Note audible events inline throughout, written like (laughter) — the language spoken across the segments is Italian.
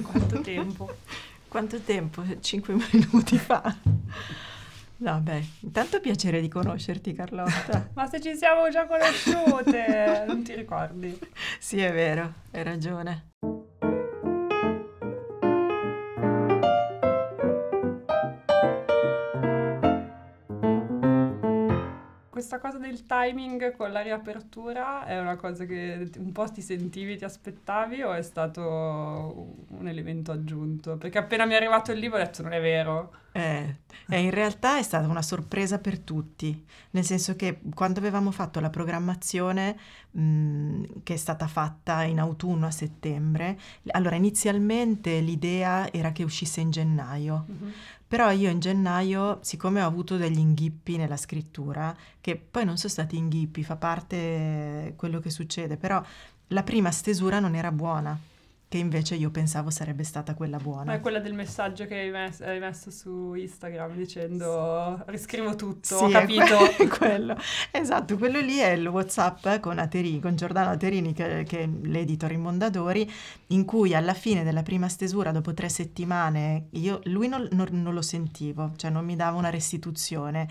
Quanto tempo? Quanto tempo? Cinque (laughs) minuti fa. Vabbè, intanto piacere di conoscerti Carlotta. (laughs) Ma se ci siamo già conosciute, non ti ricordi? Sì, è vero, hai ragione. questa cosa del timing con la riapertura è una cosa che un po' ti sentivi, ti aspettavi o è stato un elemento aggiunto? Perché appena mi è arrivato il libro ho detto non è vero. Eh, eh, in realtà è stata una sorpresa per tutti, nel senso che quando avevamo fatto la programmazione mh, che è stata fatta in autunno a settembre, allora inizialmente l'idea era che uscisse in gennaio, mm-hmm. Però io in gennaio, siccome ho avuto degli inghippi nella scrittura, che poi non sono stati inghippi, fa parte quello che succede, però la prima stesura non era buona che invece io pensavo sarebbe stata quella buona. Ma è quella del messaggio che hai, mes hai messo su Instagram dicendo sì. riscrivo tutto, sì, ho capito. Que (laughs) quello. Esatto, quello lì è il Whatsapp con, Aterini, con Giordano Aterini, che, che è l'editor in Mondadori, in cui alla fine della prima stesura, dopo tre settimane, io, lui non, non, non lo sentivo, cioè non mi dava una restituzione.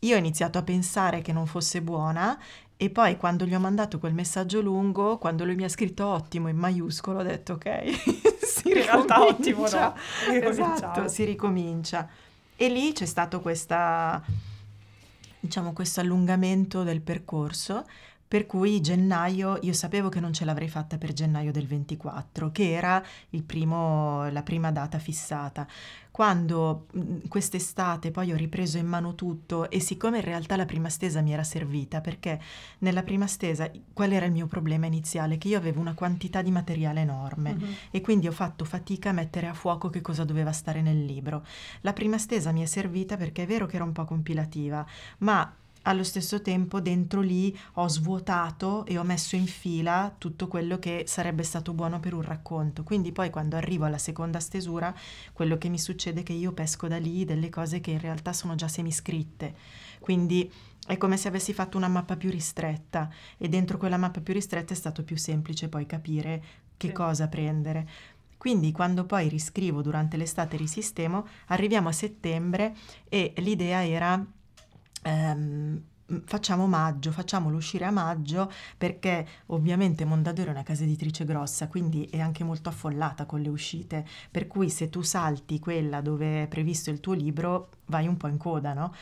Io ho iniziato a pensare che non fosse buona e poi quando gli ho mandato quel messaggio lungo, quando lui mi ha scritto ottimo in maiuscolo, ho detto ok, (laughs) si in realtà ottimo no. Esatto, si ricomincia. E lì c'è stato questa, diciamo, questo allungamento del percorso, per cui gennaio, io sapevo che non ce l'avrei fatta per gennaio del 24, che era primo, la prima data fissata. Quando quest'estate poi ho ripreso in mano tutto e siccome in realtà la prima stesa mi era servita, perché nella prima stesa qual era il mio problema iniziale? Che io avevo una quantità di materiale enorme mm-hmm. e quindi ho fatto fatica a mettere a fuoco che cosa doveva stare nel libro. La prima stesa mi è servita perché è vero che era un po' compilativa, ma allo stesso tempo dentro lì ho svuotato e ho messo in fila tutto quello che sarebbe stato buono per un racconto. Quindi poi quando arrivo alla seconda stesura, quello che mi succede è che io pesco da lì delle cose che in realtà sono già semiscritte. Quindi è come se avessi fatto una mappa più ristretta e dentro quella mappa più ristretta è stato più semplice poi capire che sì. cosa prendere. Quindi quando poi riscrivo durante l'estate risistemo, arriviamo a settembre e l'idea era ehm, facciamo maggio, facciamolo uscire a maggio perché ovviamente Mondadori è una casa editrice grossa, quindi è anche molto affollata con le uscite, per cui se tu salti quella dove è previsto il tuo libro vai un po' in coda, no?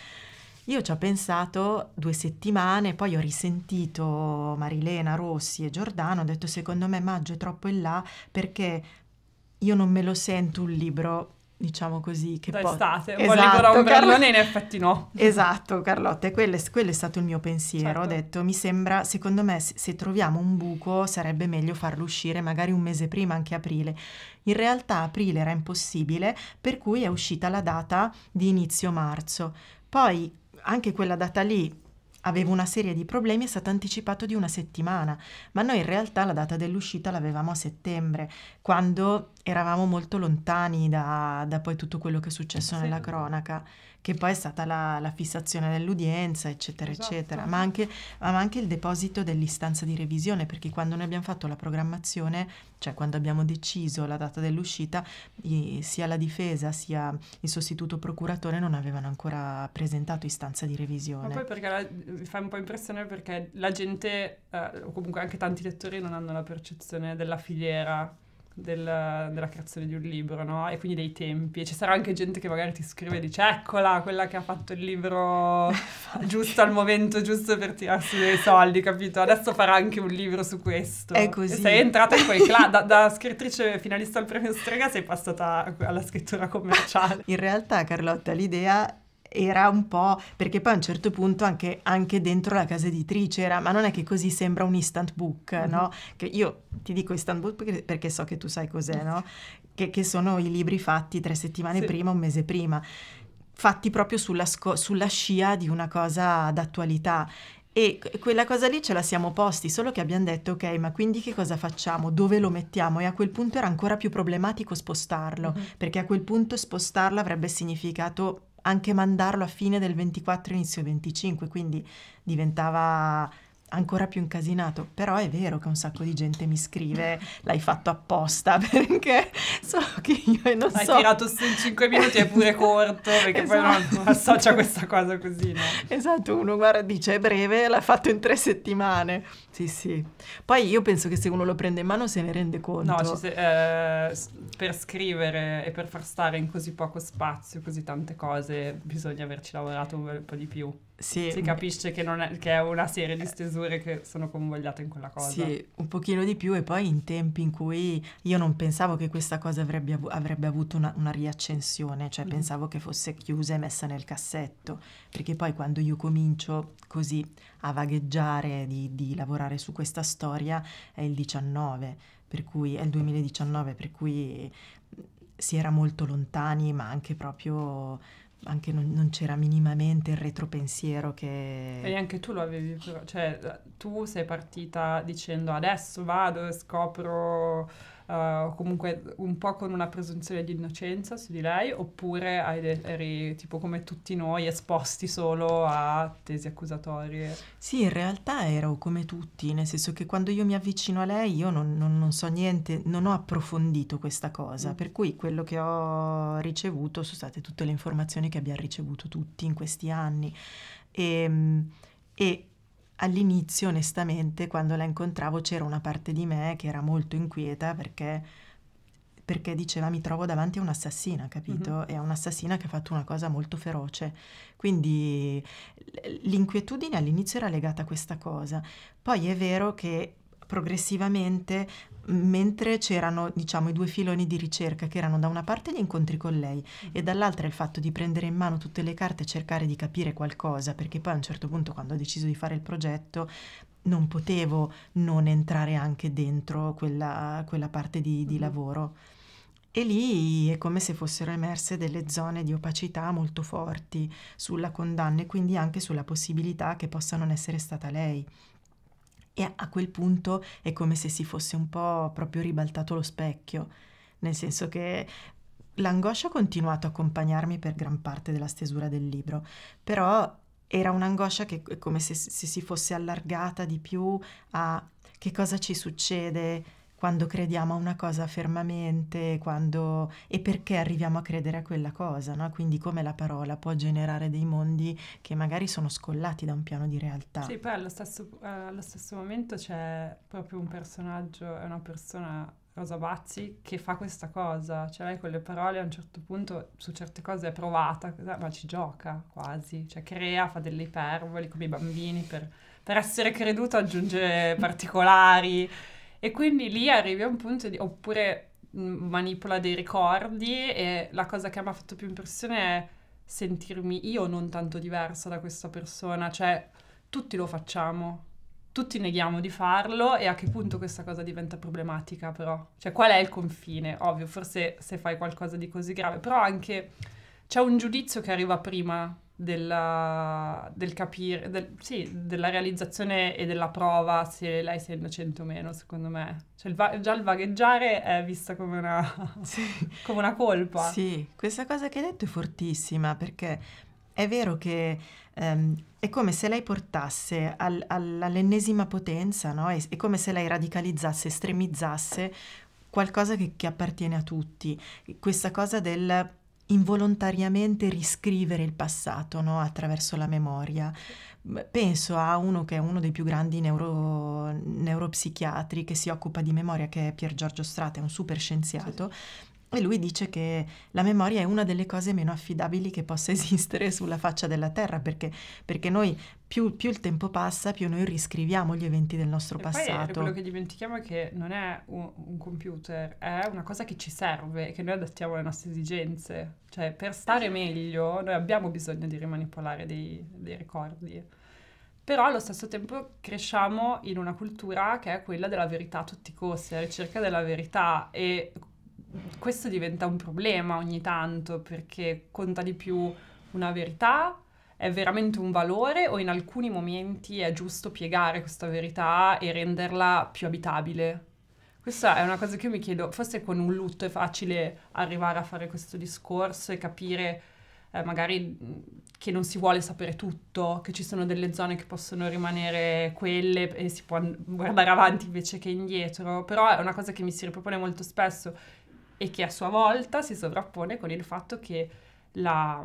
Io ci ho pensato due settimane, poi ho risentito Marilena, Rossi e Giordano, ho detto secondo me maggio è troppo in là perché io non me lo sento un libro diciamo così, che poi... D'estate, esatto, volevo un Carlo... in effetti no. (laughs) Esatto, Carlotta, e quello, quello, è stato il mio pensiero, certo. ho detto, mi sembra, secondo me, se, se, troviamo un buco sarebbe meglio farlo uscire magari un mese prima, anche aprile. In realtà aprile era impossibile, per cui è uscita la data di inizio marzo. Poi anche quella data lì avevo una serie di problemi, è stato anticipato di una settimana, ma noi in realtà la data dell'uscita l'avevamo a settembre, quando eravamo molto lontani da, da, poi tutto quello che è successo sì. nella cronaca, che poi è stata la, la fissazione dell'udienza, eccetera, esatto. eccetera, ma anche, ma anche, il deposito dell'istanza di revisione, perché quando noi abbiamo fatto la programmazione, cioè quando abbiamo deciso la data dell'uscita, i, sia la difesa sia il sostituto procuratore non avevano ancora presentato istanza di revisione. Ma poi perché la, mi fa un po' impressione perché la gente, eh, o comunque anche tanti lettori, non hanno la percezione della filiera della, della creazione di un libro, no? E quindi dei tempi. E ci sarà anche gente che magari ti scrive e dice eccola quella che ha fatto il libro (laughs) giusto al momento giusto per tirarsi dei soldi, capito? Adesso farà anche un libro su questo. È così. E sei entrata in quel cla- da, da scrittrice finalista al premio Strega sei passata alla scrittura commerciale. In realtà Carlotta l'idea era un po' perché poi a un certo punto anche, anche, dentro la casa editrice era ma non è che così sembra un instant book, mm-hmm. no? Che io ti dico instant book perché, perché so che tu sai cos'è, no? Che, che sono i libri fatti tre settimane sì. prima, un mese prima, fatti proprio sulla, sco- sulla scia di una cosa d'attualità. E quella cosa lì ce la siamo posti, solo che abbiamo detto ok, ma quindi che cosa facciamo? Dove lo mettiamo? E a quel punto era ancora più problematico spostarlo, mm-hmm. perché a quel punto spostarlo avrebbe significato anche mandarlo a fine del 24 inizio 25, quindi diventava ancora più incasinato, però è vero che un sacco di gente mi scrive l'hai fatto apposta (laughs) perché so che io e non Hai so... Hai tirato su in 5 minuti è pure corto perché esatto. poi non esatto. associa questa cosa così. No? Esatto, uno guarda dice è breve, l'ha fatto in tre settimane. Sì, sì. Poi io penso che se uno lo prende in mano se ne rende conto. No, se, eh, per scrivere e per far stare in così poco spazio così tante cose bisogna averci lavorato un po' di più sì. si capisce che, è, che è, una serie di stesure che sono convogliate in quella cosa. Sì, un pochino di più e poi in tempi in cui io non pensavo che questa cosa avrebbe, av avrebbe avuto una, una, riaccensione, cioè mm. pensavo che fosse chiusa e messa nel cassetto, perché poi quando io comincio così a vagheggiare di, di lavorare su questa storia è il 19, per cui è il 2019, per cui mm, si era molto lontani, ma anche proprio anche non, non c'era minimamente il retropensiero che... E anche tu lo avevi, cioè tu sei partita dicendo adesso vado e scopro uh, comunque un po' con una presunzione di innocenza su di lei, oppure de- eri tipo come tutti noi esposti solo a tesi accusatorie? Sì, in realtà ero come tutti, nel senso che quando io mi avvicino a lei io non, non, non so niente, non ho approfondito questa cosa, mm. per cui quello che ho ricevuto sono state tutte le informazioni che abbiamo ricevuto tutti in questi anni. Ehm, e, e all'inizio, onestamente, quando la incontravo c'era una parte di me che era molto inquieta perché, perché diceva mi trovo davanti a un'assassina, capito? Mm-hmm. E a un'assassina che ha fatto una cosa molto feroce. Quindi l'inquietudine all'inizio era legata a questa cosa. Poi è vero che progressivamente mentre c'erano diciamo, i due filoni di ricerca che erano da una parte gli incontri con lei e mm. dall'altra il fatto di prendere in mano tutte le carte e cercare di capire qualcosa perché poi a un certo punto quando ho deciso di fare il progetto non potevo non entrare anche dentro quella, quella parte di, di mm-hmm. lavoro e lì è come se fossero emerse delle zone di opacità molto forti sulla condanna e quindi anche sulla possibilità che possa non essere stata lei e a quel punto è come se si fosse un po' proprio ribaltato lo specchio, nel senso che l'angoscia ha continuato a accompagnarmi per gran parte della stesura del libro, però era un'angoscia che è come se, se si fosse allargata di più a che cosa ci succede quando crediamo a una cosa fermamente quando, e perché arriviamo a credere a quella cosa, no? quindi come la parola può generare dei mondi che magari sono scollati da un piano di realtà. Sì, poi allo stesso, eh, allo stesso momento c'è proprio un personaggio, è una persona Rosa Bazzi che fa questa cosa, cioè lei con le parole a un certo punto su certe cose è provata, ma ci gioca quasi, cioè crea, fa delle iperboli come i bambini per, per essere creduto aggiunge particolari e quindi lì arrivi a un punto di... oppure mm, manipola dei ricordi e la cosa che mi ha fatto più impressione è sentirmi io non tanto diversa da questa persona, cioè tutti lo facciamo, tutti neghiamo di farlo e a che punto questa cosa diventa problematica però? Cioè qual è il confine? Ovvio, forse se fai qualcosa di così grave, però anche c'è un giudizio che arriva prima della, del capire, del, sì, della realizzazione e della prova se lei sia innocente o meno, secondo me. Cioè il va- già il vagheggiare è vista come una, (laughs) sì. (laughs) come una colpa. Sì, questa cosa che hai detto è fortissima perché è vero che ehm, è come se lei portasse al, all'ennesima potenza, no? è, è come se lei radicalizzasse, estremizzasse qualcosa che, che, appartiene a tutti. Questa cosa del involontariamente riscrivere il passato no? attraverso la memoria. Penso a uno che è uno dei più grandi neuro, neuropsichiatri che si occupa di memoria, che è Pier Giorgio Strata, è un super scienziato. Sì. E lui dice che la memoria è una delle cose meno affidabili che possa (laughs) esistere sulla faccia della Terra, perché, perché noi più, più, il tempo passa, più noi riscriviamo gli eventi del nostro e passato. quello che dimentichiamo è che non è un, un, computer, è una cosa che ci serve, che noi adattiamo alle nostre esigenze. Cioè, per stare meglio, noi abbiamo bisogno di rimanipolare dei, dei ricordi. Però allo stesso tempo cresciamo in una cultura che è quella della verità a tutti i costi, la ricerca della verità e questo diventa un problema ogni tanto perché conta di più una verità è veramente un valore o in alcuni momenti è giusto piegare questa verità e renderla più abitabile? Questa è una cosa che io mi chiedo, forse con un lutto è facile arrivare a fare questo discorso e capire eh, magari che non si vuole sapere tutto, che ci sono delle zone che possono rimanere quelle e si può guardare avanti invece che indietro, però è una cosa che mi si ripropone molto spesso e che a sua volta si sovrappone con il fatto che la,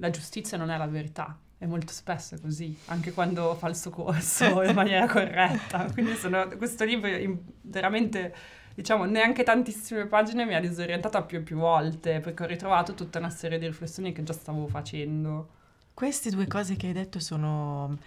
la giustizia non è la verità. È molto spesso così, anche quando fa il suo corso (laughs) in maniera corretta. Quindi sono, questo libro in, veramente, diciamo, neanche tantissime pagine mi ha disorientata più e più volte, perché ho ritrovato tutta una serie di riflessioni che già stavo facendo. Queste due cose che hai detto sono,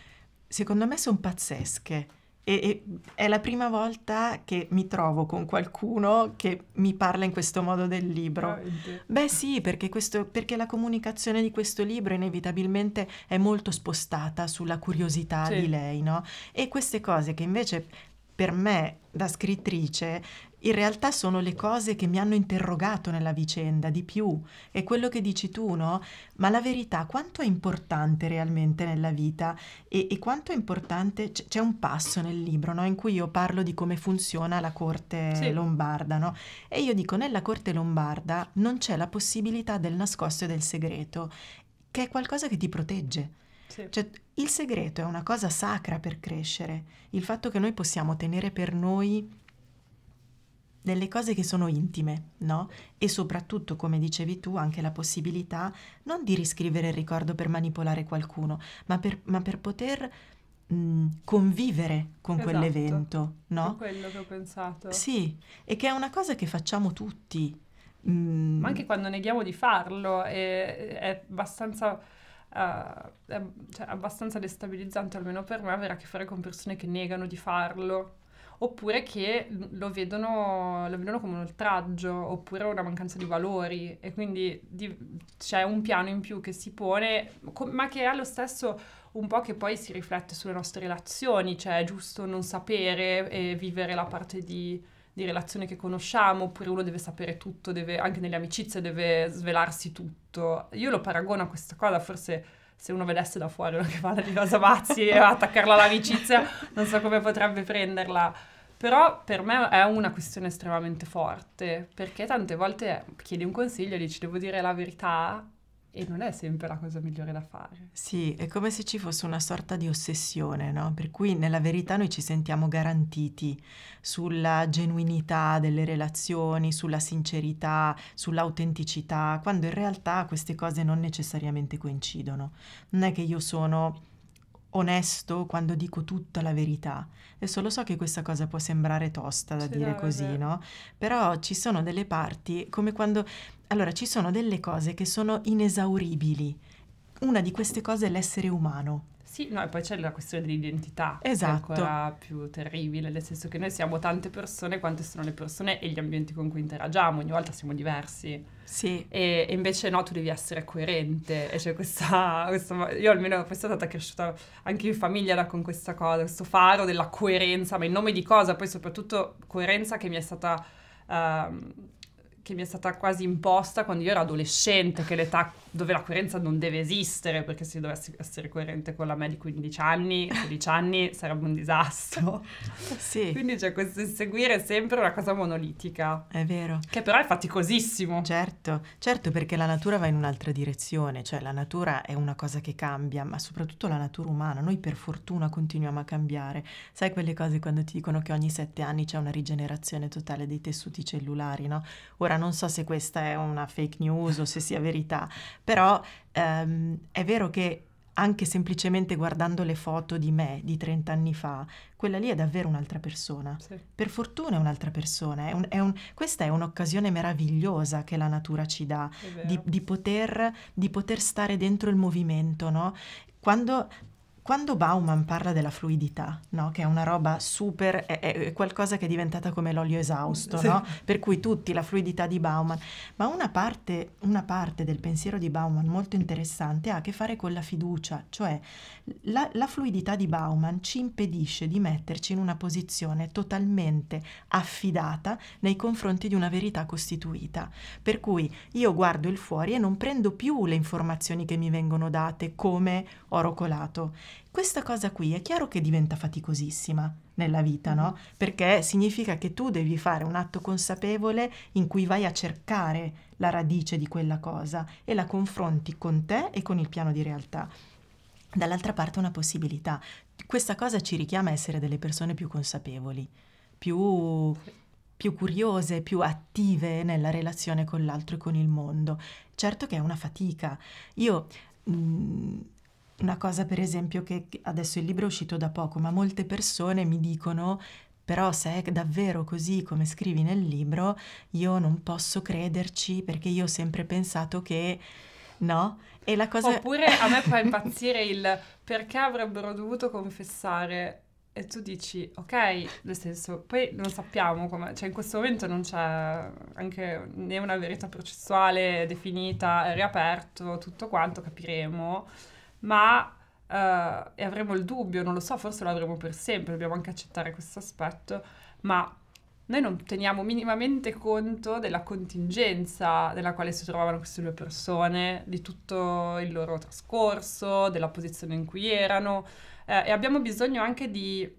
secondo me, sono pazzesche e, e, è la prima volta che mi trovo con qualcuno che mi parla in questo modo del libro. Ah, Beh sì, perché, questo, perché la comunicazione di questo libro inevitabilmente è molto spostata sulla curiosità sì. di lei, no? E queste cose che invece per me da scrittrice in realtà sono le cose che mi hanno interrogato nella vicenda di più. È quello che dici tu, no? Ma la verità quanto è importante realmente nella vita e, e quanto è importante... C'è un passo nel libro, no? In cui io parlo di come funziona la corte sì. lombarda, no? E io dico, nella corte lombarda non c'è la possibilità del nascosto e del segreto, che è qualcosa che ti protegge. Sì. Cioè, il segreto è una cosa sacra per crescere. Il fatto che noi possiamo tenere per noi delle cose che sono intime, no? E soprattutto, come dicevi tu, anche la possibilità non di riscrivere il ricordo per manipolare qualcuno, ma per, ma per poter mh, convivere con esatto. quell'evento, no? È quello che ho pensato. Sì, e che è una cosa che facciamo tutti. Mm. Ma anche quando neghiamo di farlo è, è abbastanza... Uh, è, cioè, abbastanza destabilizzante almeno per me avere a che fare con persone che negano di farlo oppure che lo vedono, lo vedono come un oltraggio, oppure una mancanza di valori e quindi di, c'è un piano in più che si pone, co- ma che è allo stesso un po' che poi si riflette sulle nostre relazioni, cioè è giusto non sapere e vivere la parte di di relazione che conosciamo, oppure uno deve sapere tutto, deve, anche nelle amicizie deve svelarsi tutto. Io lo paragono a questa cosa, forse se uno vedesse da fuori uno che parla di Rosa Mazzi e attaccarla all'amicizia, non so come potrebbe prenderla. Però per me è una questione estremamente forte, perché tante volte chiedi un consiglio e dici devo dire la verità e non è sempre la cosa migliore da fare. Sì, è come se ci fosse una sorta di ossessione, no? Per cui nella verità noi ci sentiamo garantiti sulla genuinità delle relazioni, sulla sincerità, sull'autenticità, quando in realtà queste cose non necessariamente coincidono. Non è che io sono onesto quando dico tutta la verità. Adesso lo so che questa cosa può sembrare tosta da sì, dire così, vabbè. no? Però ci sono delle parti, come quando... Allora, ci sono delle cose che sono inesauribili. Una di queste cose è l'essere umano. Sì, no, e poi c'è la questione dell'identità, esatto. che è ancora più terribile, nel senso che noi siamo tante persone quante sono le persone e gli ambienti con cui interagiamo, ogni volta siamo diversi. Sì. E, e invece no, tu devi essere coerente, e c'è questa, questa io almeno poi sono stata cresciuta anche in famiglia con questa cosa, questo faro della coerenza, ma in nome di cosa? Poi soprattutto coerenza che mi è stata... Uh, che mi è stata quasi imposta quando io ero adolescente, che l'età dove la coerenza non deve esistere, perché se io dovessi essere coerente con la me di 15 anni, 16 anni sarebbe un disastro. Sì. Quindi c'è cioè, questo inseguire sempre una cosa monolitica. È vero. Che però è faticosissimo. Certo, certo perché la natura va in un'altra direzione, cioè la natura è una cosa che cambia, ma soprattutto la natura umana. Noi per fortuna continuiamo a cambiare. Sai quelle cose quando ti dicono che ogni sette anni c'è una rigenerazione totale dei tessuti cellulari, no? Ora Ora non so se questa è una fake news o se sia verità, però ehm, è vero che anche semplicemente guardando le foto di me di 30 anni fa, quella lì è davvero un'altra persona. Sì. Per fortuna è un'altra persona. È un, è un, questa è un'occasione meravigliosa che la natura ci dà di, di, poter, di, poter, stare dentro il movimento, no? Quando quando Bauman parla della fluidità, no? che è una roba super, è, è, qualcosa che è diventata come l'olio esausto, sì. no? per cui tutti la fluidità di Bauman, ma una parte, una parte, del pensiero di Bauman molto interessante ha a che fare con la fiducia, cioè la, la fluidità di Bauman ci impedisce di metterci in una posizione totalmente affidata nei confronti di una verità costituita, per cui io guardo il fuori e non prendo più le informazioni che mi vengono date come oro colato questa cosa qui è chiaro che diventa faticosissima nella vita, no? Mm-hmm. Perché significa che tu devi fare un atto consapevole in cui vai a cercare la radice di quella cosa e la confronti con te e con il piano di realtà. Dall'altra parte una possibilità. Questa cosa ci richiama a essere delle persone più consapevoli, più più curiose, più attive nella relazione con l'altro e con il mondo. Certo che è una fatica. Io mh, mm, una cosa per esempio che adesso il libro è uscito da poco, ma molte persone mi dicono però se è davvero così come scrivi nel libro, io non posso crederci perché io ho sempre pensato che no. E la cosa... Oppure a me fa (laughs) impazzire il perché avrebbero dovuto confessare e tu dici ok, nel senso, poi non sappiamo come, cioè in questo momento non c'è anche né una verità processuale definita, riaperto, tutto quanto capiremo ma Uh, e avremo il dubbio, non lo so, forse lo avremo per sempre, dobbiamo anche accettare questo aspetto, ma noi non teniamo minimamente conto della contingenza nella quale si trovavano queste due persone, di tutto il loro trascorso, della posizione in cui erano eh, e abbiamo bisogno anche di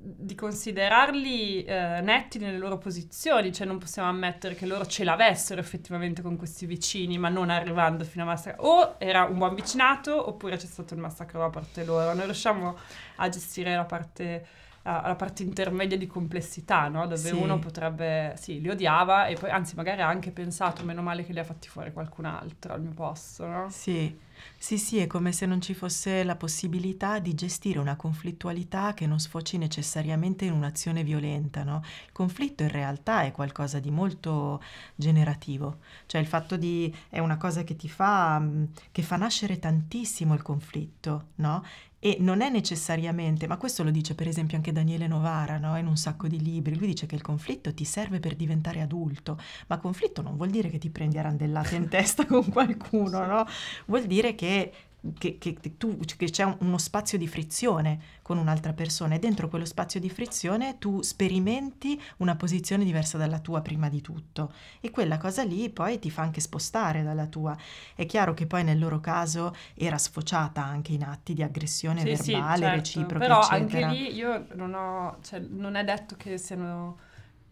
di considerarli eh, netti nelle loro posizioni, cioè non possiamo ammettere che loro ce l'avessero effettivamente con questi vicini, ma non arrivando fino a massacrare. O era un buon vicinato, oppure c'è stato il massacro da parte loro. Non riusciamo a gestire la parte, la, la parte intermedia di complessità, no? dove sì. uno potrebbe, sì, li odiava e poi anzi magari ha anche pensato, meno male che li ha fatti fuori qualcun altro al mio posto. No? Sì. Sì, sì, è come se non ci fosse la possibilità di gestire una conflittualità che non sfoci necessariamente in un'azione violenta, no? Il conflitto in realtà è qualcosa di molto generativo, cioè il fatto di è una cosa che ti fa mm, che fa nascere tantissimo il conflitto, no? E non è necessariamente, ma questo lo dice per esempio anche Daniele Novara no? in un sacco di libri, lui dice che il conflitto ti serve per diventare adulto, ma conflitto non vuol dire che ti prendi a randellate in (laughs) testa con qualcuno, sì. no? vuol dire che che che, che, tu, che, c'è uno spazio di frizione con un'altra persona e dentro quello spazio di frizione tu sperimenti una posizione diversa dalla tua prima di tutto e quella cosa lì poi ti fa anche spostare dalla tua. È chiaro che poi nel loro caso era sfociata anche in atti di aggressione sì, verbale, sì, certo. reciproca, Però eccetera. anche lì io non ho, cioè, non è detto che siano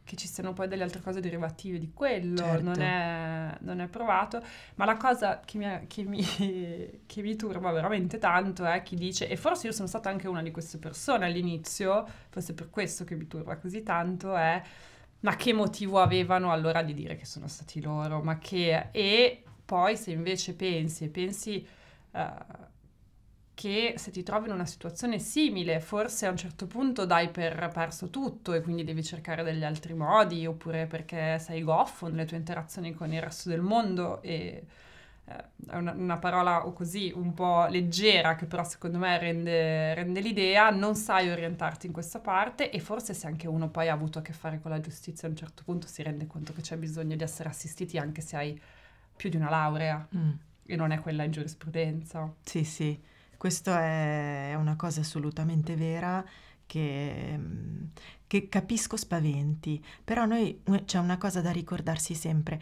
che ci siano poi delle altre cose derivative di quello, certo. non, è, non, è, provato, ma la cosa che mi, che, mi, (laughs) che mi, turba veramente tanto è chi dice, e forse io sono stata anche una di queste persone all'inizio, forse per questo che mi turba così tanto, è ma che motivo avevano allora di dire che sono stati loro, ma che... e poi se invece pensi e pensi... Uh, che se ti trovi in una situazione simile, forse a un certo punto dai per perso tutto e quindi devi cercare degli altri modi, oppure perché sei goffo nelle tue interazioni con il resto del mondo e eh, è una, una, parola così un po' leggera che però secondo me rende, rende l'idea, non sai orientarti in questa parte e forse se anche uno poi ha avuto a che fare con la giustizia a un certo punto si rende conto che c'è bisogno di essere assistiti anche se hai più di una laurea mm. e non è quella in giurisprudenza. Sì, sì questo è una cosa assolutamente vera che, mm, che capisco spaventi, però noi c'è una cosa da ricordarsi sempre,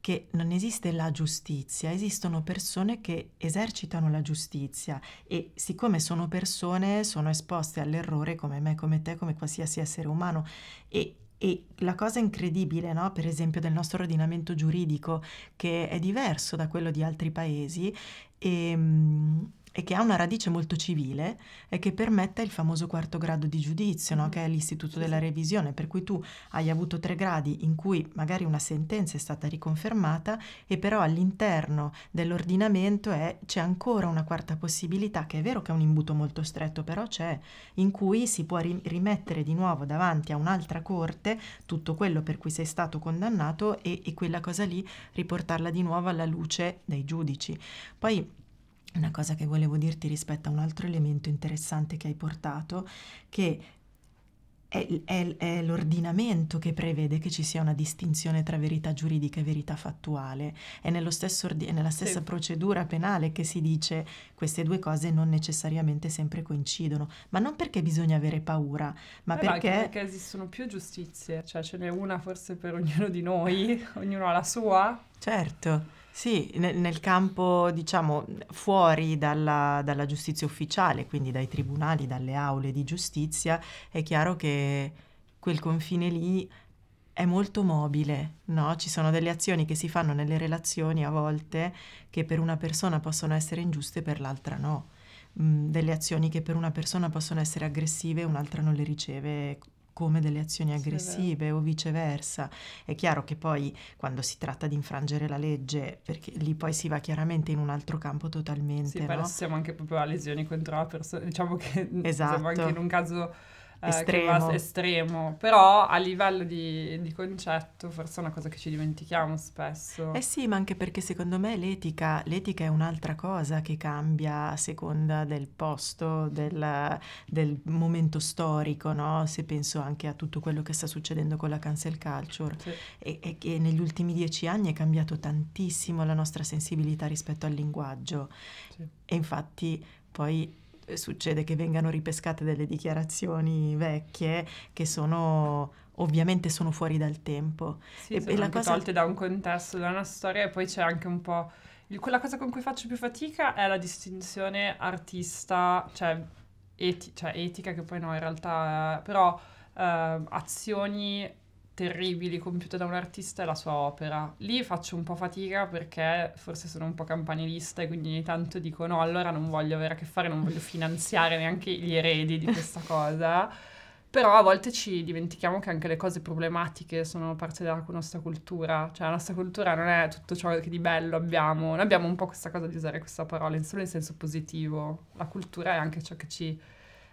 che non esiste la giustizia, esistono persone che esercitano la giustizia e siccome sono persone sono esposte all'errore come me, come te, come qualsiasi essere umano e e la cosa incredibile, no? per esempio, del nostro ordinamento giuridico, che è diverso da quello di altri paesi, e, ehm, e che ha una radice molto civile e che permette il famoso quarto grado di giudizio, no? Mm. che è l'istituto della revisione, per cui tu hai avuto tre gradi in cui magari una sentenza è stata riconfermata e però all'interno dell'ordinamento c'è ancora una quarta possibilità, che è vero che è un imbuto molto stretto, però c'è, in cui si può rimettere di nuovo davanti a un'altra corte tutto quello per cui sei stato condannato e, e quella cosa lì riportarla di nuovo alla luce dei giudici. Poi una cosa che volevo dirti rispetto a un altro elemento interessante che hai portato, che è, è, è l'ordinamento che prevede che ci sia una distinzione tra verità giuridica e verità fattuale. È, ordi- nella stessa sì. procedura penale che si dice queste due cose non necessariamente sempre coincidono, ma non perché bisogna avere paura, ma Beh, perché... perché esistono più giustizie, cioè ce n'è una forse per ognuno di noi, (laughs) ognuno ha la sua. Certo. Sì, nel, nel campo, diciamo, fuori dalla, dalla giustizia ufficiale, quindi dai tribunali, dalle aule di giustizia, è chiaro che quel confine lì è molto mobile, no? Ci sono delle azioni che si fanno nelle relazioni a volte che per una persona possono essere ingiuste, per l'altra no. Mm, delle azioni che per una persona possono essere aggressive, un'altra non le riceve come delle azioni aggressive sì, o viceversa. È chiaro che poi quando si tratta di infrangere la legge, perché lì poi si va chiaramente in un altro campo totalmente. Sì, no? poi siamo anche proprio a lesioni contro la persona, diciamo che (laughs) esatto. siamo anche in un caso eh, estremo. estremo. però a livello di, di, concetto forse è una cosa che ci dimentichiamo spesso. Eh sì, ma anche perché secondo me l'etica, l'etica è un'altra cosa che cambia a seconda del posto, del, del momento storico, no? se penso anche a tutto quello che sta succedendo con la cancel culture sì. e che negli ultimi dieci anni è cambiato tantissimo la nostra sensibilità rispetto al linguaggio sì. e infatti poi succede che vengano ripescate delle dichiarazioni vecchie che sono ovviamente sono fuori dal tempo. Sì, e, e la cosa... tolte da un contesto, da una storia e poi c'è anche un po'... Il, quella cosa con cui faccio più fatica è la distinzione artista, cioè, eti, cioè etica che poi no in realtà, però eh, azioni terribili compiute da un artista e la sua opera. Lì faccio un po' fatica perché forse sono un po' campanilista e quindi ogni tanto dico no, allora non voglio avere a che fare, non voglio finanziare neanche gli eredi di questa (laughs) cosa. Però a volte ci dimentichiamo che anche le cose problematiche sono parte della nostra cultura, cioè la nostra cultura non è tutto ciò che di bello abbiamo, noi abbiamo un po' questa cosa di usare questa parola, solo in senso positivo, la cultura è anche ciò che ci...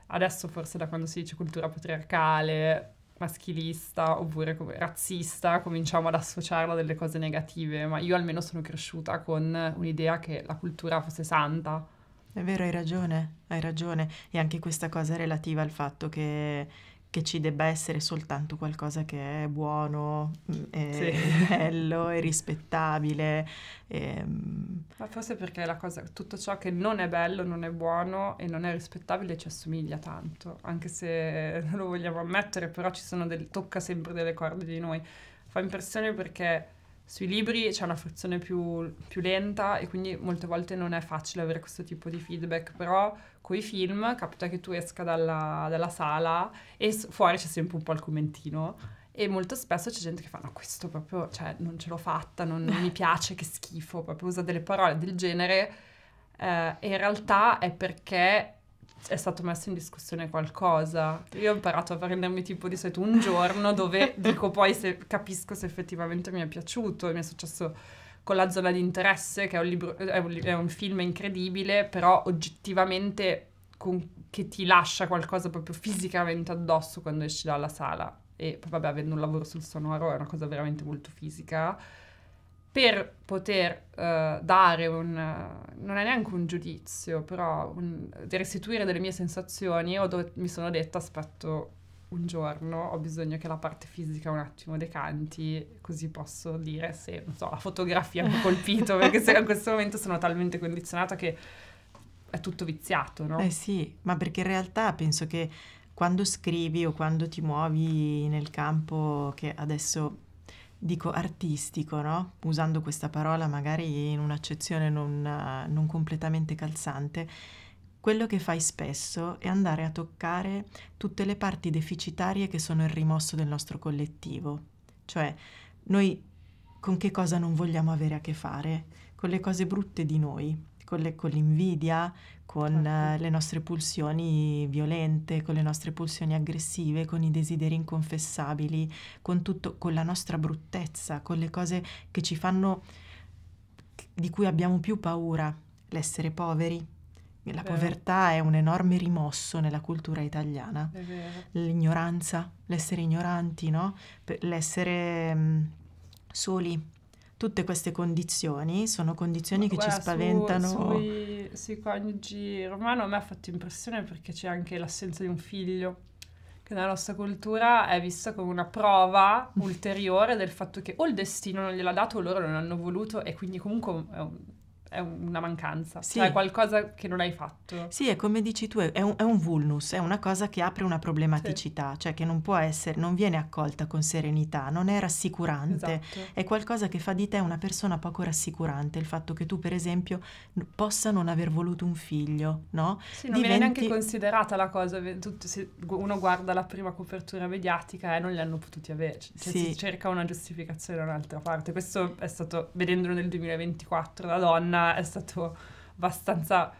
Adesso forse da quando si dice cultura patriarcale maschilista oppure razzista, cominciamo ad associarla a delle cose negative, ma io almeno sono cresciuta con un'idea che la cultura fosse santa. È vero, hai ragione, hai ragione. E anche questa cosa è relativa al fatto che che ci debba essere soltanto qualcosa che è buono, e mm, sì. (laughs) bello, e rispettabile. È... Ehm, Ma forse perché cosa, tutto ciò che non è bello, non è buono e non è rispettabile ci assomiglia tanto, anche se (laughs) non lo vogliamo ammettere, però ci sono del, tocca sempre delle corde di noi. Fa impressione perché sui libri c'è una frizione più, più lenta e quindi molte volte non è facile avere questo tipo di feedback, però con i film capita che tu esca dalla, dalla sala e fuori c'è sempre un po' il commentino e molto spesso c'è gente che fa no questo proprio cioè, non ce l'ho fatta non, non mi (laughs) piace che schifo proprio usa delle parole del genere eh, e in realtà è perché è stato messo in discussione qualcosa. Io ho imparato a prendermi tipo di solito un giorno dove (laughs) dico poi se capisco se effettivamente mi è piaciuto, mi è successo con la zona di interesse, che è un, libro, è un, è un film incredibile, però oggettivamente con, che ti lascia qualcosa proprio fisicamente addosso quando esci dalla sala. E vabbè, avendo un lavoro sul sonoro è una cosa veramente molto fisica per poter uh, dare un... Eh, non è neanche un giudizio, però un, restituire delle mie sensazioni, do- mi sono detta aspetto un giorno, ho bisogno che la parte fisica un attimo decanti, così posso dire se, non so, la fotografia mi ha colpito, perché se (laughs) in questo momento sono talmente condizionata che è tutto viziato, no? Eh sì, ma perché in realtà penso che quando scrivi o quando ti muovi nel campo che adesso dico artistico, no? usando questa parola magari in un'accezione non, non, completamente calzante, quello che fai spesso è andare a toccare tutte le parti deficitarie che sono il rimosso del nostro collettivo, cioè noi con che cosa non vogliamo avere a che fare, con le cose brutte di noi con, le, con l'invidia, con certo. Eh, le nostre pulsioni violente, con le nostre pulsioni aggressive, con i desideri inconfessabili, con, tutto, con la nostra bruttezza, con le cose che ci fanno, di cui abbiamo più paura, l'essere poveri. La povertà è un enorme rimosso nella cultura italiana. L'ignoranza, l'essere ignoranti, no? l'essere mh, mm, soli, tutte queste condizioni sono condizioni che Guarda, ci spaventano. Su, sui, sui coniugi romano a me ha fatto impressione perché c'è anche l'assenza di un figlio, che nella nostra cultura è vista come una prova (laughs) ulteriore del fatto che o il destino non gliel'ha dato o loro non hanno voluto e quindi comunque è un, è una mancanza, sì. cioè qualcosa che non hai fatto. Sì, è come dici tu, è un, è un vulnus, è una cosa che apre una problematicità, sì. cioè che non può essere, non viene accolta con serenità, non è rassicurante, esatto. è qualcosa che fa di te una persona poco rassicurante, il fatto che tu per esempio possa non aver voluto un figlio, no? Sì, non Diventi... viene neanche considerata la cosa, tutto, se uno guarda la prima copertura mediatica e eh, non li hanno potuti avere, cioè sì. si cerca una giustificazione da un'altra parte, questo è stato, vedendolo nel 2024, da donna è stato abbastanza,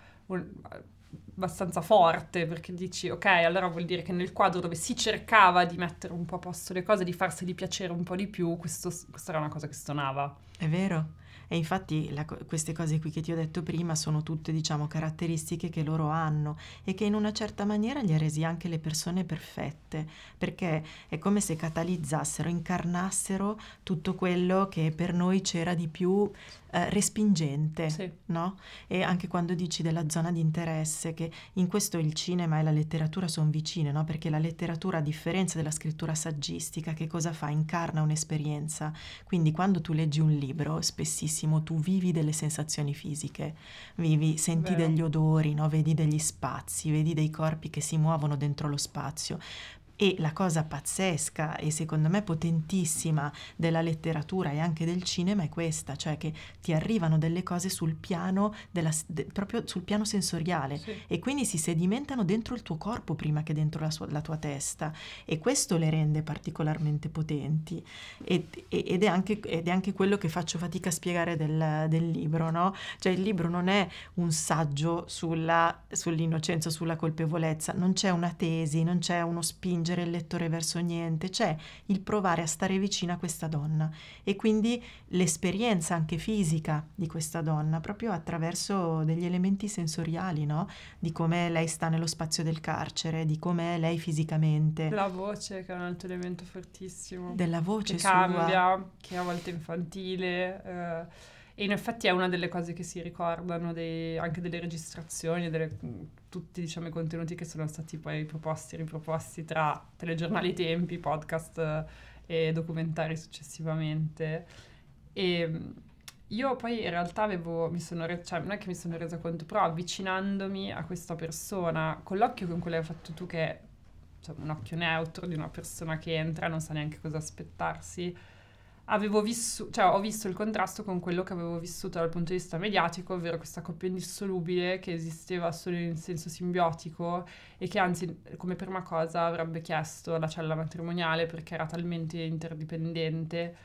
abbastanza forte perché dici ok allora vuol dire che nel quadro dove si cercava di mettere un po' a posto le cose, di farseli piacere un po' di più, questo, questa era una cosa che stonava. È vero. E infatti la, queste cose qui che ti ho detto prima sono tutte, diciamo, caratteristiche che loro hanno e che in una certa maniera gli ha resi anche le persone perfette, perché è come se catalizzassero, incarnassero tutto quello che per noi c'era di più eh, respingente, sì. no? E anche quando dici della zona di interesse, che in questo il cinema e la letteratura sono vicine, no? Perché la letteratura, a differenza della scrittura saggistica, che cosa fa? Incarna un'esperienza. Quindi quando tu leggi un libro, spessissimo tu vivi delle sensazioni fisiche, vivi, senti Vero. degli odori, no? Vedi degli spazi, vedi dei corpi che si muovono dentro lo spazio. E la cosa pazzesca e secondo me potentissima della letteratura e anche del cinema è questa, cioè che ti arrivano delle cose sul piano, della, de, proprio sul piano sensoriale sì. e quindi si sedimentano dentro il tuo corpo prima che dentro la, sua, la tua testa e questo le rende particolarmente potenti ed, ed, è, anche, ed è, anche, quello che faccio fatica a spiegare del, del, libro, no? Cioè il libro non è un saggio sulla, sull'innocenza, sulla colpevolezza, non c'è una tesi, non c'è uno spinto spingere il lettore verso niente, c'è cioè il provare a stare vicino a questa donna e quindi l'esperienza anche fisica di questa donna proprio attraverso degli elementi sensoriali, no? Di come lei sta nello spazio del carcere, di come lei fisicamente. La voce che è un altro elemento fortissimo. Della voce che sua. cambia, che è a volte infantile, eh e in effetti è una delle cose che si ricordano dei, anche delle registrazioni, delle, mm, tutti diciamo, i contenuti che sono stati poi proposti e riproposti tra telegiornali tempi, podcast eh, e documentari successivamente. E mm, io poi in realtà avevo, mi sono re, cioè non è che mi sono resa conto, però avvicinandomi a questa persona, con l'occhio con cui l'hai fatto tu, che è cioè, un occhio neutro di una persona che entra, non sa neanche cosa aspettarsi, avevo vissuto, cioè ho visto il contrasto con quello che avevo vissuto dal punto di vista mediatico, ovvero questa coppia indissolubile che esisteva solo in senso simbiotico e che anzi come prima cosa avrebbe chiesto la cella matrimoniale perché era talmente interdipendente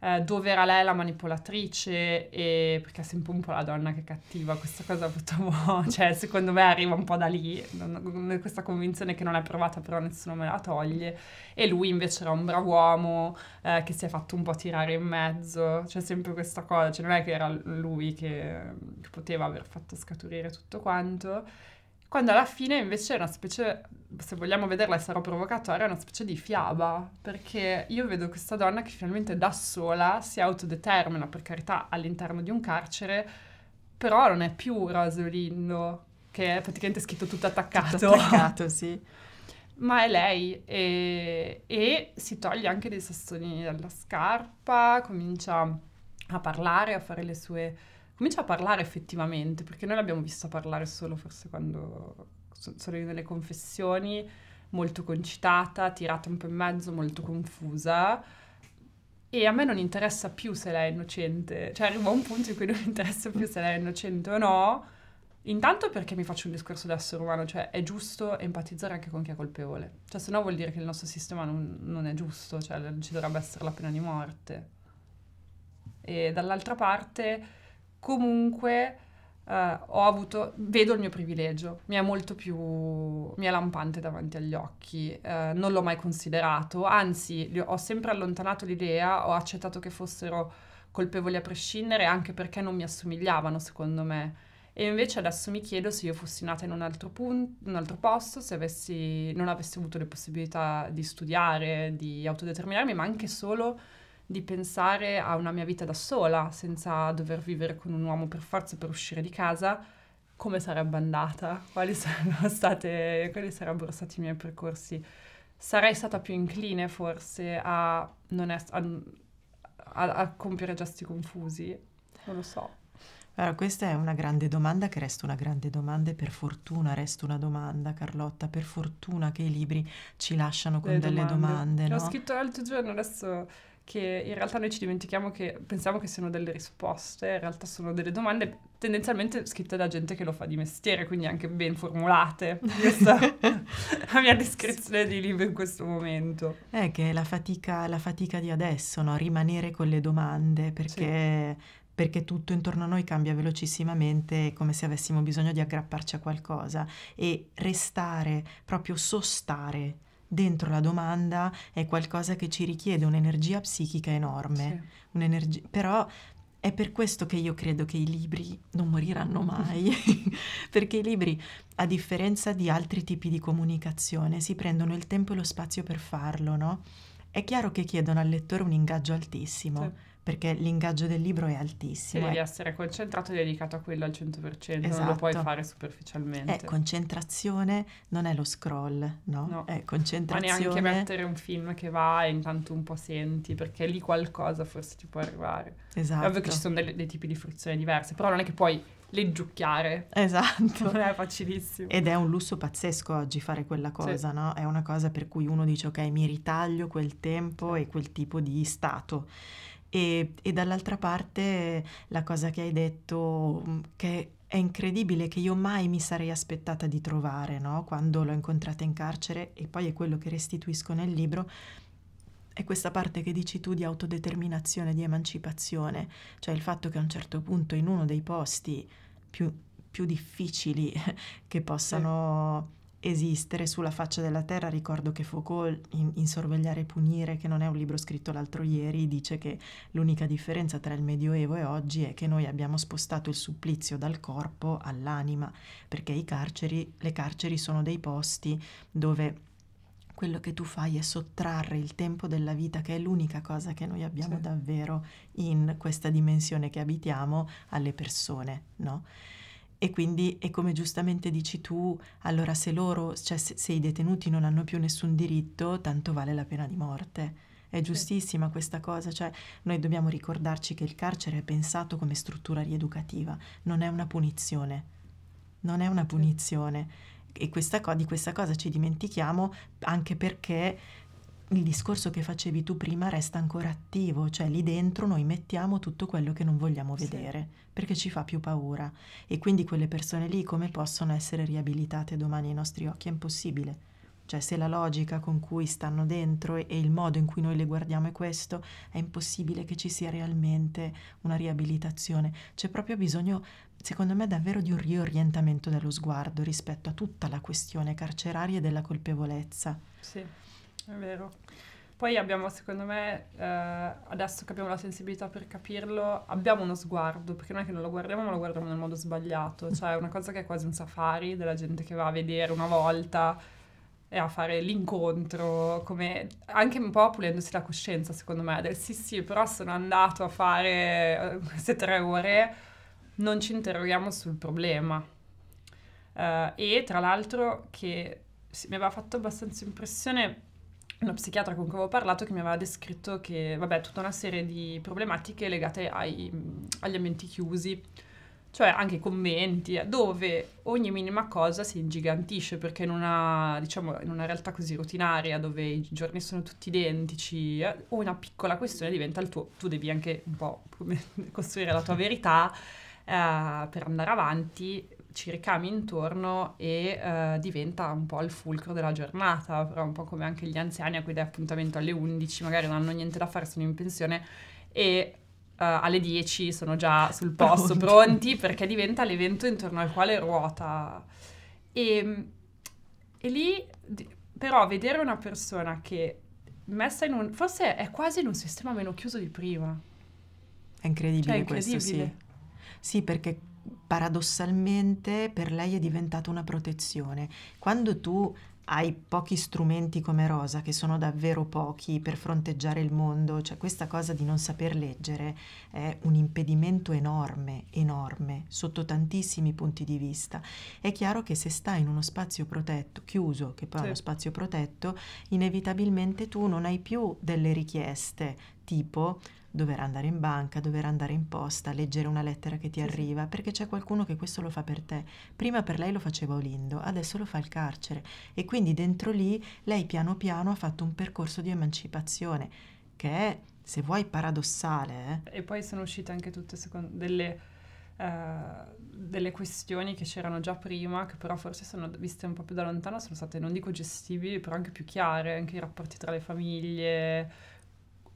eh, dove era lei la manipolatrice, e, perché è sempre un po' la donna che è cattiva, questa cosa purtroppo, cioè secondo me arriva un po' da lì, non, questa convinzione che non è provata però nessuno me la toglie, e lui invece era un bravo uomo eh, che si è fatto un po' tirare in mezzo, c'è sempre questa cosa, cioè non è che era lui che, che poteva aver fatto scaturire tutto quanto, quando alla fine invece è una specie, se vogliamo vederla e sarò provocatoria, è una specie di fiaba, perché io vedo questa donna che finalmente da sola si autodetermina, per carità, all'interno di un carcere, però non è più Rosolindo, che è praticamente scritto tutto attaccato. Tutto attaccato, sì. Ma è lei e, e si toglie anche dei sassoni dalla scarpa, comincia a parlare, a fare le sue comincia a parlare effettivamente, perché noi l'abbiamo vista parlare solo forse quando sono io nelle confessioni, molto concitata, tirata un po' in mezzo, molto confusa. E a me non interessa più se lei è innocente, cioè arriva un punto in cui non interessa più se lei è innocente o no, intanto perché mi faccio un discorso da essere umano, cioè è giusto empatizzare anche con chi è colpevole, cioè se no vuol dire che il nostro sistema non, non è giusto, cioè ci dovrebbe essere la pena di morte. E dall'altra parte comunque eh, ho avuto, vedo il mio privilegio, mi è molto più, mi è lampante davanti agli occhi, eh, non l'ho mai considerato, anzi ho sempre allontanato l'idea, ho accettato che fossero colpevoli a prescindere anche perché non mi assomigliavano secondo me. E invece adesso mi chiedo se io fossi nata in un altro, punto, un altro posto, se avessi, non avessi avuto le possibilità di studiare, di autodeterminarmi, ma anche solo di pensare a una mia vita da sola, senza dover vivere con un uomo per forza per uscire di casa, come sarebbe andata, quali (laughs) sarebbero, state, quali sarebbero stati i miei percorsi. Sarei stata più incline forse a, non est- a, a, a compiere gesti confusi, non lo so. Allora, questa è una grande domanda che resta una grande domanda e per fortuna resta una domanda, Carlotta, per fortuna che i libri ci lasciano con Le delle domande. domande no? L'ho scritto l'altro giorno, adesso che in realtà noi ci dimentichiamo che pensiamo che siano delle risposte, in realtà sono delle domande tendenzialmente scritte da gente che lo fa di mestiere, quindi anche ben formulate. Questa (laughs) è la mia descrizione di libro in questo momento. È che è la fatica, la fatica di adesso, no? rimanere con le domande, perché sì perché tutto intorno a noi cambia velocissimamente, come se avessimo bisogno di aggrapparci a qualcosa e restare, proprio sostare dentro la domanda è qualcosa che ci richiede un'energia psichica enorme, sì. un'energia, però è per questo che io credo che i libri non moriranno mai, (laughs) perché i libri, a differenza di altri tipi di comunicazione, si prendono il tempo e lo spazio per farlo, no? È chiaro che chiedono al lettore un ingaggio altissimo. Sì perché l'ingaggio del libro è altissimo. E devi ecco. essere concentrato e dedicato a quello al 100%, esatto. non lo puoi esatto. fare eh, superficialmente. È concentrazione non è lo scroll, no? no. È eh, concentrazione. Ma neanche mettere un film che va e intanto un po' senti, perché lì qualcosa forse ti può arrivare. Esatto. È ovvio che ci esatto. sono dei, dei tipi di fruizione diverse, però non è che puoi leggiucchiare. Esatto. Non è facilissimo. Ed è un lusso pazzesco oggi fare quella cosa, sì. no? È una cosa per cui uno dice ok, mi ritaglio quel tempo e quel tipo di stato. E, e dall'altra parte la cosa che hai detto, mm, che è incredibile che io mai mi sarei aspettata di trovare, no? quando l'ho incontrata in carcere e poi è quello che restituisco nel libro, è questa parte che dici tu di autodeterminazione, di emancipazione, cioè il fatto che a un certo punto in uno dei posti più, più difficili (laughs) che possano esistere sulla faccia della terra. Ricordo che Foucault in, in, Sorvegliare e Punire, che non è un libro scritto l'altro ieri, dice che l'unica differenza tra il Medioevo e oggi è che noi abbiamo spostato il supplizio dal corpo all'anima, perché carceri, le carceri sono dei posti dove quello che tu fai è sottrarre il tempo della vita, che è l'unica cosa che noi abbiamo sì. davvero in questa dimensione che abitiamo, alle persone, no? E quindi è come giustamente dici tu, allora se loro, cioè se, se i detenuti non hanno più nessun diritto, tanto vale la pena di morte. È giustissima questa cosa, cioè noi dobbiamo ricordarci che il carcere è pensato come struttura rieducativa, non è una punizione, non è una punizione. E questa co- di questa cosa ci dimentichiamo anche perché il discorso che facevi tu prima resta ancora attivo, cioè lì dentro noi mettiamo tutto quello che non vogliamo vedere sì. perché ci fa più paura e quindi quelle persone lì come possono essere riabilitate domani ai nostri occhi? È impossibile. Cioè se la logica con cui stanno dentro e, e il modo in cui noi le guardiamo è questo, è impossibile che ci sia realmente una riabilitazione. C'è proprio bisogno, secondo me, davvero di un riorientamento dello sguardo rispetto a tutta la questione carceraria e della colpevolezza. Sì è vero. Poi abbiamo, secondo me, eh, adesso che abbiamo la sensibilità per capirlo, abbiamo uno sguardo, perché non è che non lo guardiamo, ma lo guardiamo nel modo sbagliato. Mm. Cioè, è una cosa che è quasi un safari della gente che va a vedere una volta e a fare l'incontro, come, anche un po' pulendosi la coscienza, secondo me, del sì sì, però sono andato a fare eh, queste tre ore, non ci interroghiamo sul problema. Eh, e tra l'altro che sì, mi aveva fatto abbastanza impressione una psichiatra con cui avevo parlato che mi aveva descritto che, vabbè, tutta una serie di problematiche legate ai, agli ambienti chiusi, cioè anche i commenti, dove ogni minima cosa si ingigantisce, perché in una, diciamo, in una realtà così rutinaria, dove i giorni sono tutti identici, eh, una piccola questione diventa il tuo, tu devi anche un po' (laughs) costruire la tua verità eh, per andare avanti ci ricami intorno e eh, diventa un po' il fulcro della giornata, però un po' come anche gli anziani a cui dai appuntamento alle 11, magari non hanno niente da fare, sono in pensione e Uh, alle 10 sono già sul (laughs) posto, pronti. perché diventa l'evento intorno al quale ruota. E, ehm, e lì, però, vedere una persona che messa in un... forse è quasi in un sistema meno chiuso di prima. È incredibile, cioè, è incredibile. questo, sì. Sì, perché paradossalmente per lei è diventata una protezione. Quando tu hai pochi strumenti come Rosa, che sono davvero pochi per fronteggiare il mondo, cioè questa cosa di non saper leggere è un impedimento enorme, enorme, sotto tantissimi punti di vista. È chiaro che se stai in uno spazio protetto, chiuso, che poi sì. è uno spazio protetto, inevitabilmente tu non hai più delle richieste tipo dover andare in banca, dover andare in posta, leggere una lettera che ti sì, arriva, sì. perché c'è qualcuno che questo lo fa per te. Prima per lei lo faceva Olindo, adesso lo fa il carcere e quindi dentro lì lei piano piano ha fatto un percorso di emancipazione che è, se vuoi, paradossale. Eh? E poi sono uscite anche tutte secondo, delle, uh, delle questioni che c'erano già prima, che però forse sono viste un po' più da lontano, sono state, non dico gestibili, però anche più chiare, anche i rapporti tra le famiglie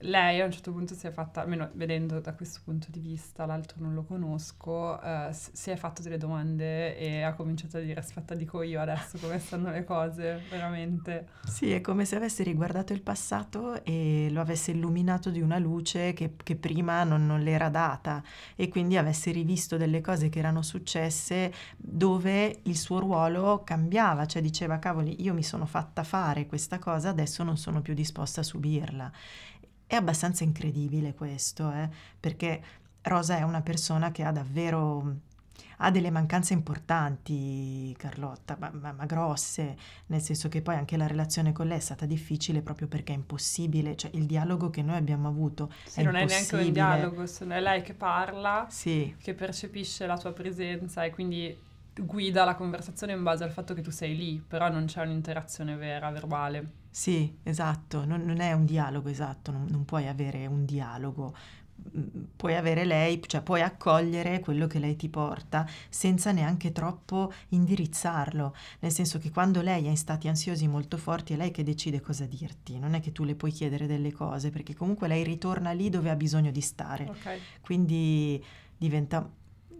lei a un certo punto si è fatta, almeno vedendo da questo punto di vista, l'altro non lo conosco, eh, si è fatto delle domande e ha cominciato a dire aspetta dico io adesso come stanno le cose, veramente. Sì, è come se avesse riguardato il passato e lo avesse illuminato di una luce che, che prima non, non le era data e quindi avesse rivisto delle cose che erano successe dove il suo ruolo cambiava, cioè diceva cavoli io mi sono fatta fare questa cosa, adesso non sono più disposta a subirla è abbastanza incredibile questo, eh? perché Rosa è una persona che ha davvero ha delle mancanze importanti Carlotta, ma, ma, ma, grosse, nel senso che poi anche la relazione con lei è stata difficile proprio perché è impossibile, cioè il dialogo che noi abbiamo avuto sì, è non è neanche un dialogo, è lei che parla, sì. che percepisce la tua presenza e quindi guida la conversazione in base al fatto che tu sei lì, però non c'è un'interazione vera, verbale. Sì, esatto, non, non è un dialogo esatto, non, non puoi avere un dialogo, mm, puoi avere lei, cioè puoi accogliere quello che lei ti porta senza neanche troppo indirizzarlo, nel senso che quando lei è in stati ansiosi molto forti è lei che decide cosa dirti, non è che tu le puoi chiedere delle cose, perché comunque lei ritorna lì dove ha bisogno di stare. Okay. Quindi diventa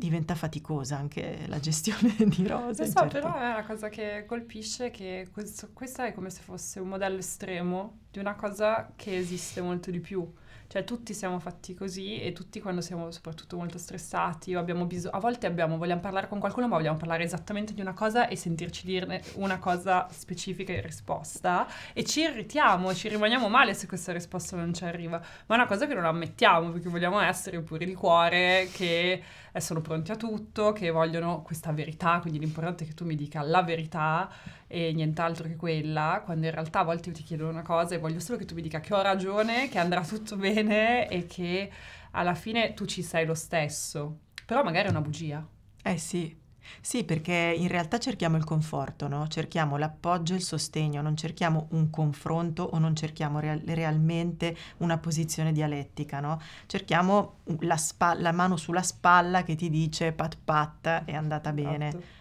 diventa faticosa anche la gestione (laughs) di rose. Lo so, certo. però è una cosa che colpisce che questo, questo è come se fosse un modello estremo di una cosa che esiste molto di più. Cioè tutti siamo fatti così e tutti quando siamo soprattutto molto stressati o abbiamo bisogno, a volte abbiamo, vogliamo parlare con qualcuno ma vogliamo parlare esattamente di una cosa e sentirci dirne una cosa specifica in risposta e ci irritiamo, ci rimaniamo male se questa risposta non ci arriva. Ma è una cosa che non ammettiamo perché vogliamo essere pure di cuore, che eh, sono pronti a tutto, che vogliono questa verità, quindi l'importante è che tu mi dica la verità e nient'altro che quella, quando in realtà a volte io ti chiedo una cosa e voglio solo che tu mi dica che ho ragione, che andrà tutto bene e che alla fine tu ci sei lo stesso. Però magari è una bugia. Eh sì, sì, perché in realtà cerchiamo il conforto, no? cerchiamo l'appoggio e il sostegno, non cerchiamo un confronto o non cerchiamo real- realmente una posizione dialettica, no? cerchiamo la, spa- la, mano sulla spalla che ti dice pat pat è andata esatto. bene.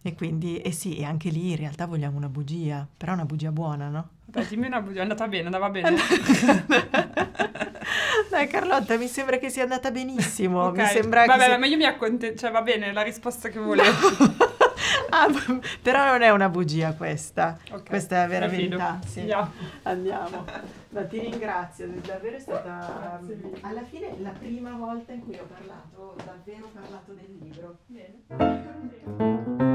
E quindi, e eh sì, e anche lì in realtà vogliamo una bugia, però una bugia buona, no? Vabbè, dimmi una bugia, è andata bene, andava bene. (laughs) Dai Carlotta, mi sembra che sia andata benissimo. Okay. Mi sembra vabbè, che... vabbè, ma io mi accontento, cioè va bene, la risposta che volevo. (laughs) ah, però non è una bugia questa, okay. questa è vera verità. Sì. Yeah. Andiamo. Ma ti ringrazio, davvero è stata ehm, alla fine la prima volta in cui ho parlato, ho davvero parlato del libro. Bene.